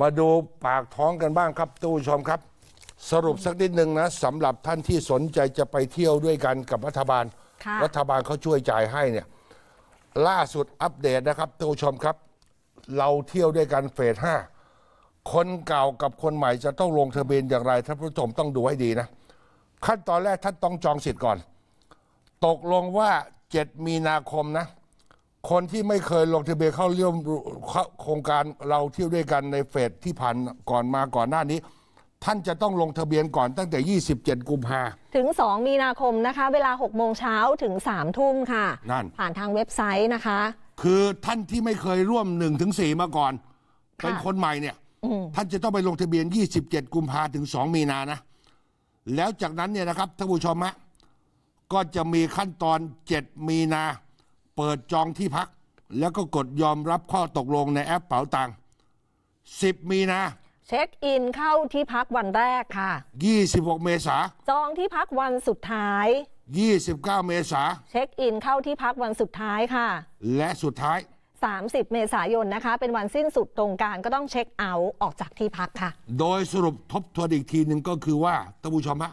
มาดูปากท้องกันบ้างครับตู้ชมครับ สรุปสักนิดหนึ่งนะสำหรับท่านที่สนใจจะไปเที่ยวด้วยกันกับรัฐบาล รัฐบาลเขาช่วยจ่ายให้เนี่ย ล่าสุดอัปเดตนะครับท่านผู้ชมครับ เราเที่ยวด้วยกันเฟสห้าคนเก่ากับคนใหม่จะต้องลงทะเบียนอย่างไรท่านผู้ชมต้องดูให้ดีนะ ขั้นตอนแรกท่านต้องจองสิทธิ์ ก่อน ตกลงว่า7มีนาคมนะคนที่ไม่เคยลงทะเบียนเข้าเร่ยมโครงการเราเที่ยวด้วยกันในเฟสที่ผ่านก่อนมาก่อนหน้านี้ ท่านจะต้องลงทะเบียนก่อนตั้งแต่ 27 กุมภาถึง 2 มีนาคมนะคะเวลา6โมงเช้าถึง3ทุ่มค่ะนั่นผ่านทางเว็บไซต์นะคะ คือท่านที่ไม่เคยร่วม 1-4 มาก่อน เป็นคนใหม่เนี่ย ท่านจะต้องไปลงทะเบียน 27กุมภาถึง2มีนานะแล้วจากนั้นเนี่ยนะครับท่านผู้ชมฮะก็จะมีขั้นตอน 7 มีนาเปิดจองที่พักแล้วก็กดยอมรับข้อตกลงในแอปเป๋าตังค์10 มีนา เช็คอินเข้าที่พักวันแรกค่ะ 26 เมษาจองที่พักวันสุดท้าย 29 เมษาเช็คอินเข้าที่พักวันสุดท้ายค่ะ และสุดท้าย 30 เมษายนนะคะ เป็นวันสิ้นสุดตรงการก็ต้องเช็คเอาท์ออกจากที่พักค่ะ โดยสรุปทบทวนอีกทีหนึ่งก็คือว่าท่านผู้ชมฮะ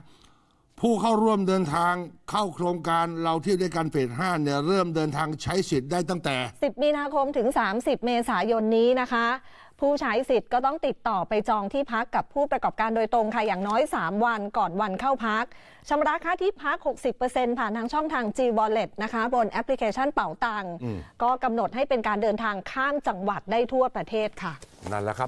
ผู้เข้าร่วมเดินทางเข้าโครงการเราเที่ยวด้วยกันเฟสห้าเนี่ยเริ่มเดินทางใช้สิทธิ์ได้ตั้งแต่ 10 มีนาคมถึง 30 เมษายนนี้นะคะ ผู้ใช้สิทธิ์ก็ต้องติดต่อไปจองที่พักกับผู้ประกอบการโดยตรงค่ะอย่างน้อย 3 วันก่อนวันเข้าพักชำระค่าที่พัก 60%ผ่านทางช่องทาง G Wallet นะคะบนแอปพลิเคชันเป๋าตังก็กำหนดให้เป็นการเดินทางข้ามจังหวัดได้ทั่วประเทศค่ะนั่นแหละครับ